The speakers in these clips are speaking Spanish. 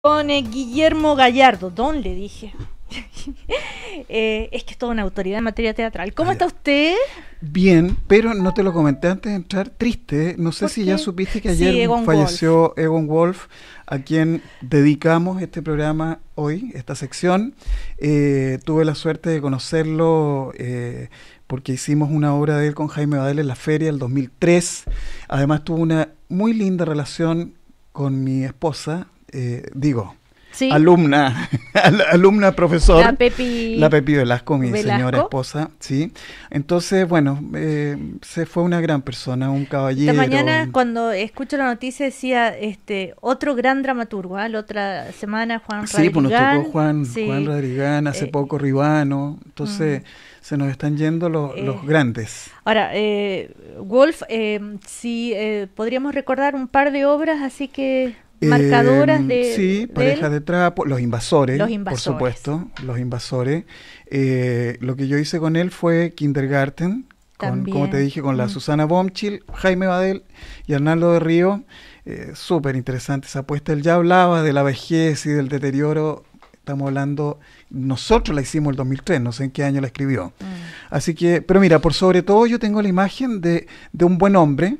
Con eh, Guillermo Gallardo, don le dije. Eh, es que es toda una autoridad en materia teatral. ¿Cómo está usted? Bien, pero no te lo comenté antes de entrar, triste. ¿eh? No sé si ya supiste que ayer falleció Egon Wolf, a quien dedicamos este programa hoy, esta sección. tuve la suerte de conocerlo porque hicimos una obra de él con Jaime Vadel en la feria el 2003. Además tuvo una muy linda relación con mi esposa, eh, digo, alumna, alumna profesor. La Pepi. La Pepi Velasco, mi señora esposa, sí. Entonces, bueno, eh, se fue una gran persona, un caballero. Esta mañana cuando escucho la noticia decía, este, otro gran dramaturgo, ¿ah? la otra semana Juan rodrigán Sí, pues nos tocó Juan, sí. hace eh, poco Ribano, entonces... Mm. Se nos están yendo los grandes. Ahora, Wolf, si podríamos recordar un par de obras, así que... Marcadoras em, de. Sí, parejas de trapo, los invasores, por supuesto, los invasores. Eh, lo que yo hice con él fue Kindergarten, como te dije, con la Susana Bomchil, Jaime Badel y Arnaldo de Río. Eh, Súper interesante esa apuesta. Él ya hablaba de la vejez y del deterioro. Estamos hablando, nosotros la hicimos el 2003, no sé en qué año la escribió. Mm. Así que, pero mira, por sobre todo yo tengo la imagen de, de un buen hombre,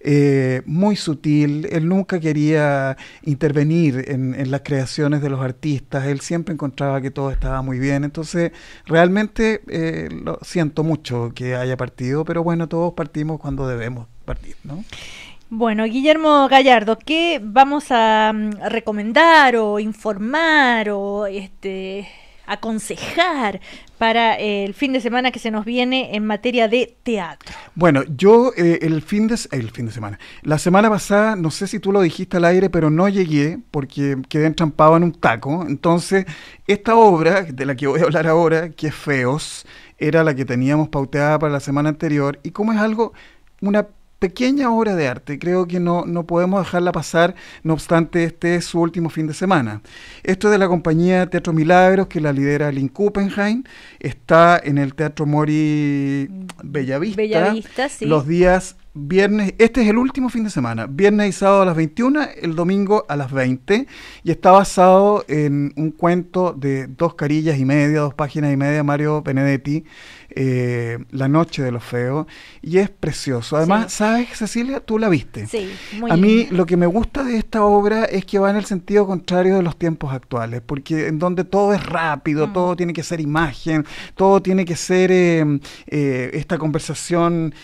eh, muy sutil, él nunca quería intervenir en, las creaciones de los artistas, él siempre encontraba que todo estaba muy bien, entonces realmente eh, lo siento mucho que haya partido, pero bueno, todos partimos cuando debemos partir, ¿no? Bueno, Guillermo Gallardo, ¿qué vamos a mm, recomendar o informar o este aconsejar para eh, el fin de semana que se nos viene en materia de teatro? Bueno, yo eh, el, fin de, el fin de semana, la semana pasada, no sé si tú lo dijiste al aire, pero no llegué porque quedé entrampado en un taco. Entonces, esta obra de la que voy a hablar ahora, que es Feos, era la que teníamos pauteada para la semana anterior y como es algo una pequeña obra de arte. Creo que no, no podemos dejarla pasar, no obstante, este es su último fin de semana. Esto es de la compañía Teatro Milagros, que la lidera Lynn Kuppenheim. Está en el Teatro Mori mm. Bellavista, Bellavista sí. los días viernes, este es el último fin de semana, viernes y sábado a las 21, el domingo a las 20, y está basado en un cuento de dos carillas y media, dos páginas y media, Mario Benedetti, eh, La Noche de los Feos, y es precioso. Además, ¿sabes, Cecilia? Tú la viste. Sí, muy A mí lo que me gusta de esta obra es que va en el sentido contrario de los tiempos actuales, porque en donde todo es rápido, mm. todo tiene que ser imagen, todo tiene que ser eh, eh, esta conversación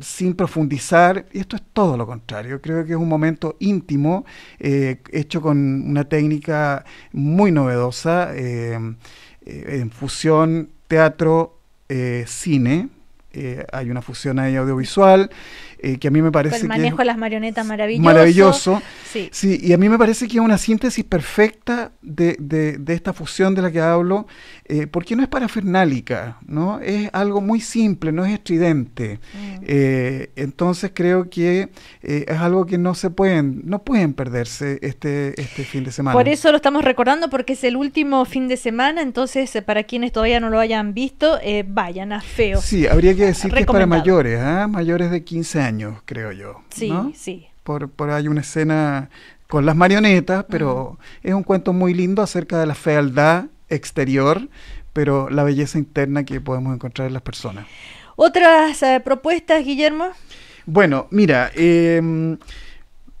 sin profundizar, y esto es todo lo contrario. Creo que es un momento íntimo, eh, hecho con una técnica muy novedosa, eh, eh, en fusión teatro-cine. hay una fusión audiovisual que a mí me parece. manejo las marionetas Maravilloso. Sí. y a mí me parece que es una síntesis perfecta de, de, esta fusión de la que hablo, eh, porque no es parafernálica, ¿no? Es algo muy simple, no es estridente. Mm. Eh, entonces creo que eh, es algo que no se pueden, no pueden perderse este, este fin de semana. Por eso lo estamos recordando, porque es el último fin de semana, entonces para quienes todavía no lo hayan visto, vayan a feo. Sí, habría que decir que es para mayores, ¿ah? mayores de 15 años, creo yo. Sí, sí por, por hay una escena con las marionetas, pero es un cuento muy lindo acerca de la fealdad exterior, pero la belleza interna que podemos encontrar en las personas. ¿Otras eh, propuestas, Guillermo? Bueno, mira, em,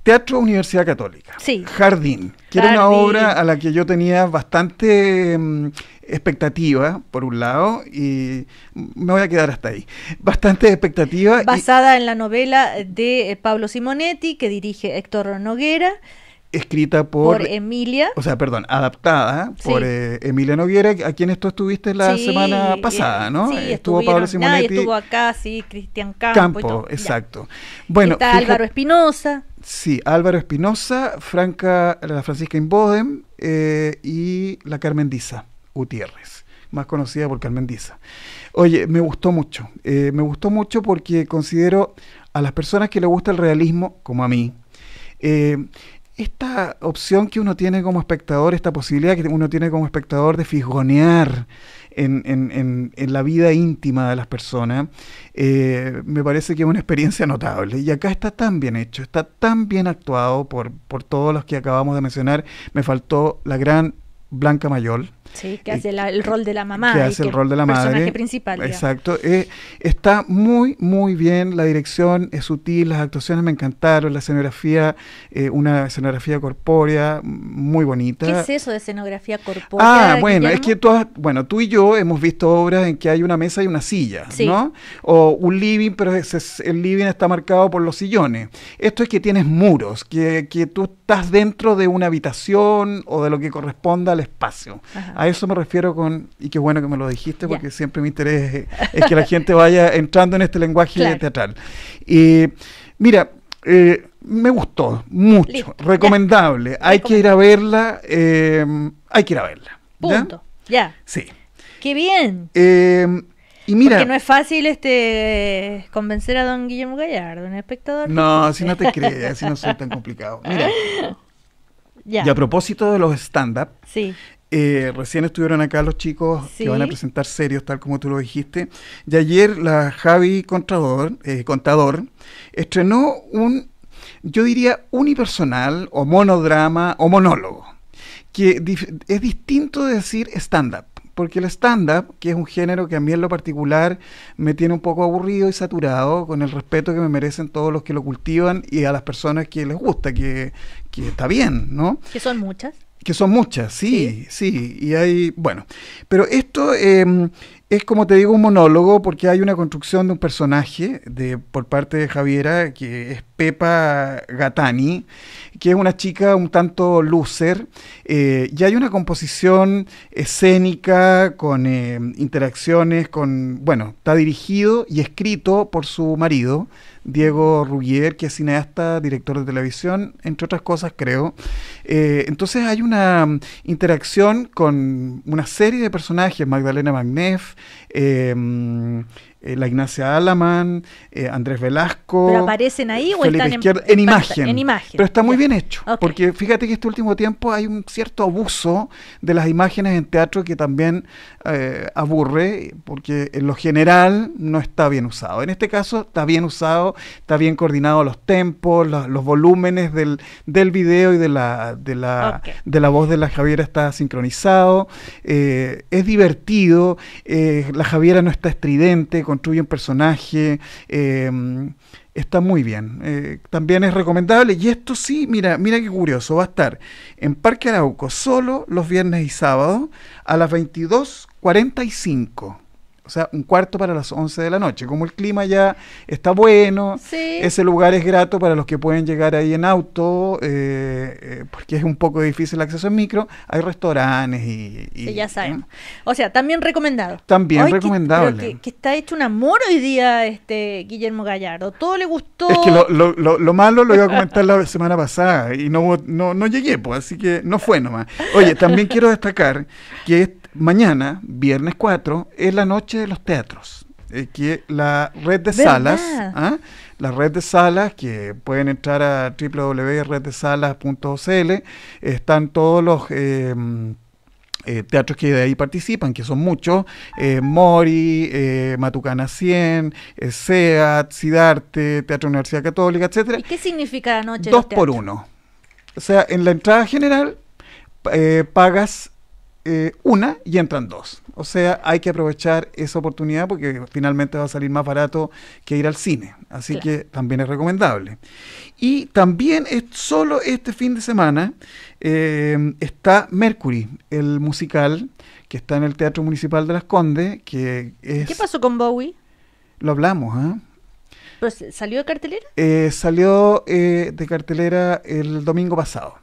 Teatro Universidad Católica. Sí. Jardín, que era una obra a la que yo tenía bastante mm, expectativa, por un lado, y me voy a quedar hasta ahí. Bastante expectativa. Basada en la novela de eh, Pablo Simonetti, que dirige Héctor Noguera. Escrita por, Emilia. O sea, perdón, adaptada por eh, Emilia Noguera, a quien esto estuviste la semana eh, pasada, ¿no? Sí, estuvo Pablo Simonetti. estuvo acá, sí, Cristian Campo. exacto. Bueno, Está Álvaro Espinosa. Sí, Álvaro Espinosa, Franca, la Francisca Imboden eh, y la Carmen Diza Gutiérrez, más conocida por Carmen Diza. Oye, me gustó mucho, eh, me gustó mucho porque considero a las personas que le gusta el realismo, como a mí, eh, esta opción que uno tiene como espectador, esta posibilidad que uno tiene como espectador de fisgonear en, en, en, la vida íntima de las personas, eh, me parece que es una experiencia notable. Y acá está tan bien hecho, está tan bien actuado por, por todos los que acabamos de mencionar. Me faltó la gran Blanca Mayol, que hace el rol de la mamá. Que hace el rol de la madre. Personaje principal. Exacto. Eh, está muy, muy bien. La dirección es sutil, las actuaciones me encantaron, la escenografía, eh, una escenografía corpórea mm, muy bonita. ¿Qué es eso de escenografía corpórea? Ah, bueno, es que bueno, tú y yo hemos visto obras en que hay una mesa y una silla, ¿no? O un living, pero el living está marcado por los sillones. Esto es que tienes muros, que, que tú estás dentro de una habitación o de lo que corresponda al espacio. Ajá a eso me refiero con, y qué bueno que me lo dijiste, porque siempre mi interés es, que la gente vaya entrando en este lenguaje teatral. Y mira, eh, me gustó mucho, recomendable. Hay que ir a verla, eh, hay que ir a verla. Punto. Ya. Sí. Qué bien. Eh, y mira, Porque no es fácil este convencer a don Guillermo Gallardo, un espectador. No, si no te crees, si no soy tan complicado. Mira. Ya. Y a propósito de los stand-up, sí. Eh, recién estuvieron acá los chicos que van a presentar serios, tal como tú lo dijiste. Y ayer la Javi Contador, eh, Contador estrenó un, yo diría, unipersonal o monodrama o monólogo, que es distinto de decir stand-up porque el stand-up, que es un género que a mí en lo particular me tiene un poco aburrido y saturado, con el respeto que me merecen todos los que lo cultivan y a las personas que les gusta, que, que está bien, ¿no? Que son muchas. Que son muchas, sí, sí, Y hay, bueno, pero esto em, es como te digo un monólogo porque hay una construcción de un personaje de, por parte de Javiera que es Pepa Gatani, que es una chica un tanto lúcer, eh, y hay una composición escénica con em, interacciones, con, bueno, está dirigido y escrito por su marido, Diego Rugier, que es cineasta, director de televisión, entre otras cosas creo, eh, entonces hay una mm, interacción con una serie de personajes, Magdalena Magnef, eh, mm, eh, la Ignacia Alaman, eh, Andrés Velasco. ¿Pero aparecen ahí o están en, imagen, Pero está muy bien hecho, porque fíjate que este último tiempo hay un cierto abuso de las imágenes en teatro que también eh, aburre, porque en lo general no está bien usado. En este caso está bien usado, está bien coordinado los tempos, los, volúmenes del, del video y de la, de, la, de la voz de la Javiera está sincronizado, es divertido, la Javiera no está estridente, con construyen un personaje. Em, está muy bien. Eh, también es recomendable. Y esto sí, mira, mira qué curioso. Va a estar en Parque Arauco solo los viernes y sábados a las 22.45 o sea, un cuarto para las 11 de la noche. Como el clima ya está bueno, ese lugar es grato para los que pueden llegar ahí en auto, eh, eh, porque es un poco difícil el acceso en micro, hay restaurantes y... y ya sabemos. O sea, también recomendado. También recomendable. Que, que, está hecho un amor hoy día este Guillermo Gallardo. Todo le gustó. Es que lo, lo, lo, malo lo iba a comentar la semana pasada y no, no, llegué, pues, así que no fue nomás. Oye, también quiero destacar que este mañana, viernes 4, es la noche de los teatros. Eh, que la red de salas, ¿ah? la red de salas, que pueden entrar a www.reddesalas.cl, están todos los... Em, eh, teatros que de ahí participan, que son muchos, eh, Mori, Matucana 100, SEAT, Sidarte, Teatro Universidad Católica, etcétera. ¿Y qué significa la noche? Dos por uno. O sea, en la entrada general pagas eh, una y entran dos. O sea, hay que aprovechar esa oportunidad porque finalmente va a salir más barato que ir al cine. Así que también es recomendable. Y también es solo este fin de semana eh, está Mercury, el musical que está en el Teatro Municipal de Las Condes. Que es, ¿Qué pasó con Bowie? Lo hablamos, ¿ah? salió de cartelera? Eh, salió de cartelera el domingo pasado.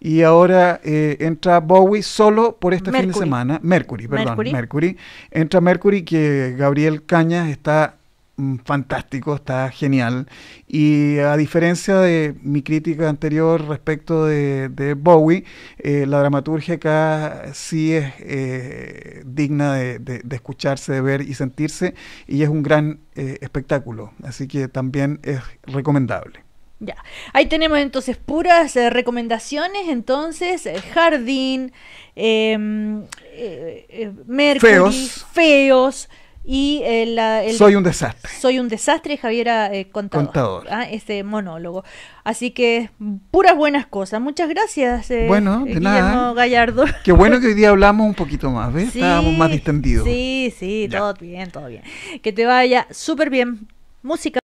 Y ahora eh, entra Bowie solo por este fin de semana. Mercury, perdón. Mercury. Entra Mercury que Gabriel Cañas está mm, fantástico, está genial. Y a diferencia de mi crítica anterior respecto de, Bowie, eh, la dramaturgia acá sí es eh, digna de, escucharse, de ver y sentirse. Y es un gran espectáculo. Así que también es recomendable. Ya, ahí tenemos entonces puras eh, recomendaciones, entonces, eh, jardín, em, eh, eh feos, y el... Soy un desastre. Soy un desastre, Javiera Contador. contador. Ah, este monólogo. Así que puras buenas cosas. Muchas gracias. bueno, de nada. Gallardo. Qué bueno que hoy día hablamos un poquito más, ¿ves? Estábamos más distendidos. Sí, sí, todo bien, todo bien. Que te vaya súper bien. Música.